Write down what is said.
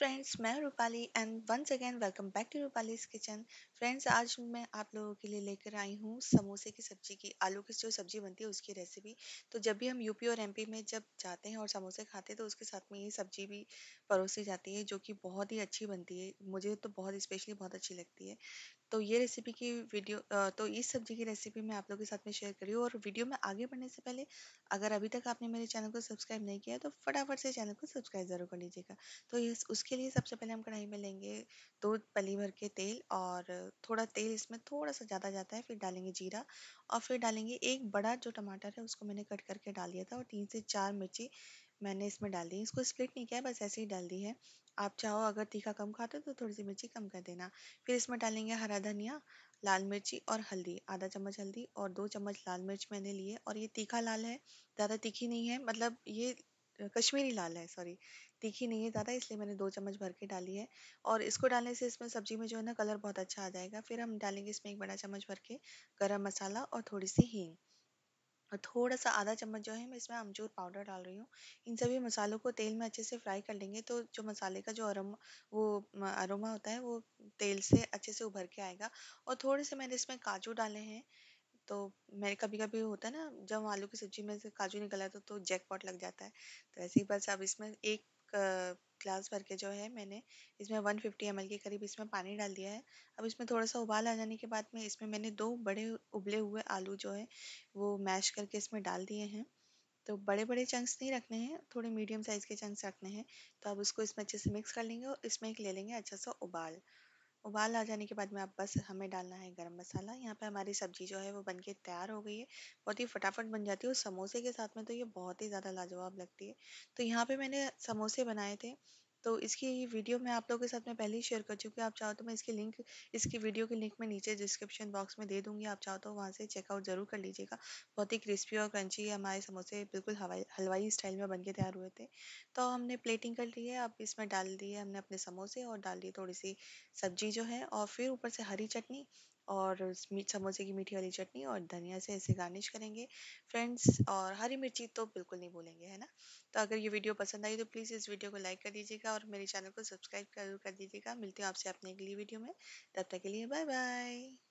friends मैं Rupali and once again welcome back to Rupali's kitchen friends आज मैं आप लोगों के लिए लेकर आई हूँ समोसे की सब्जी की आलू की जो सब्जी बनती है उसकी रेसिपी तो जब भी हम यूपी और एमपी में जब जाते हैं और समोसे खाते हैं तो उसके साथ में ये सब्जी भी परोसी जाती है जो कि बहुत ही अच्छी बनती है मुझे तो बहुत स्पेशली बहुत अच्छी लगती है तो ये रेसिपी की वीडियो तो इस सब्जी की रेसिपी मैं आप लोगों के साथ में शेयर करी हूँ और वीडियो में आगे बढ़ने से पहले अगर अभी तक आपने मेरे चैनल को सब्सक्राइब नहीं किया तो फटाफट से चैनल को सब्सक्राइब ज़रूर कर लीजिएगा तो ये उसके लिए सबसे पहले हम कढ़ाई में लेंगे दो पली भर के तेल और थोड़ा तेल इसमें थोड़ा सा ज़्यादा जाता है फिर डालेंगे जीरा और फिर डालेंगे एक बड़ा जो टमाटर है उसको मैंने कट करके डाल दिया था और तीन से चार मिर्ची मैंने इसमें डाल दी इसको स्प्लिट नहीं किया बस ऐसे ही डाल दी है आप चाहो अगर तीखा कम खाते हो तो थोड़ी सी मिर्ची कम कर देना फिर इसमें डालेंगे हरा धनिया लाल मिर्ची और हल्दी आधा चम्मच हल्दी और दो चम्मच लाल मिर्च मैंने लिए और ये तीखा लाल है ज़्यादा तीखी नहीं है मतलब ये कश्मीरी लाल है सॉरी तीखी नहीं है ज़्यादा इसलिए मैंने दो चम्मच भर के डाली है और इसको डालने से इसमें सब्जी में जो है ना कलर बहुत अच्छा आ जाएगा फिर हम डालेंगे इसमें एक बड़ा चम्मच भर के गर्म मसाला और थोड़ी सी हींग और थोड़ा सा आधा चम्मच जो है मैं इसमें अमचूर पाउडर डाल रही हूँ इन सभी मसालों को तेल में अच्छे से फ्राई कर लेंगे तो जो मसाले का जो अरोमा वो अरोमा होता है वो तेल से अच्छे से उभर के आएगा और थोड़े से मैंने इसमें काजू डाले हैं तो मेरे कभी कभी होता है ना जब आलू की सब्जी में से काजू निकला तो तो पॉट लग जाता है तो ऐसे ही बस अब इसमें एक ग्लास भर के जो है मैंने इसमें 150 फिफ्टी के करीब इसमें पानी डाल दिया है अब इसमें थोड़ा सा उबाल आ जाने के बाद में इसमें मैंने दो बड़े उबले हुए आलू जो है वो मैश करके इसमें डाल दिए हैं तो बड़े बड़े चंक्स नहीं रखने हैं थोड़े मीडियम साइज़ के चंक्स रखने हैं तो अब उसको इसमें अच्छे से मिक्स कर लेंगे और इसमें एक ले लेंगे अच्छा सा उबाल उबाल आ जाने के बाद में अब बस हमें डालना है गरम मसाला यहाँ पे हमारी सब्जी जो है वो बन के तैयार हो गई है बहुत ही फटाफट बन जाती है और समोसे के साथ में तो ये बहुत ही ज़्यादा लाजवाब लगती है तो यहाँ पे मैंने समोसे बनाए थे तो इसकी वीडियो मैं आप लोगों के साथ में पहले ही शेयर कर चुकी हूँ आप चाहो तो मैं इसकी लिंक इसकी वीडियो की लिंक मैं नीचे डिस्क्रिप्शन बॉक्स में दे दूंगी आप चाहो तो वहाँ से चेकआउट ज़रूर कर लीजिएगा बहुत ही क्रिस्पी और क्रंची हमारे समोसे बिल्कुल हवाई हलवाई स्टाइल में बन के तैयार हुए थे तो हमने प्लेटिंग कर ली है अब इसमें डाल दिए हमने अपने समोसे और डाल दिए थोड़ी सी सब्जी जो है और फिर ऊपर से हरी चटनी और समोसे की मीठी वाली चटनी और धनिया से इसे गार्निश करेंगे फ्रेंड्स और हरी मिर्ची तो बिल्कुल नहीं भूलेंगे है ना तो अगर ये वीडियो पसंद आई तो प्लीज़ इस वीडियो को लाइक कर दीजिएगा और मेरे चैनल को सब्सक्राइब जरूर कर दीजिएगा मिलती हूँ आपसे अपने अगली वीडियो में तब तक के लिए बाय बाय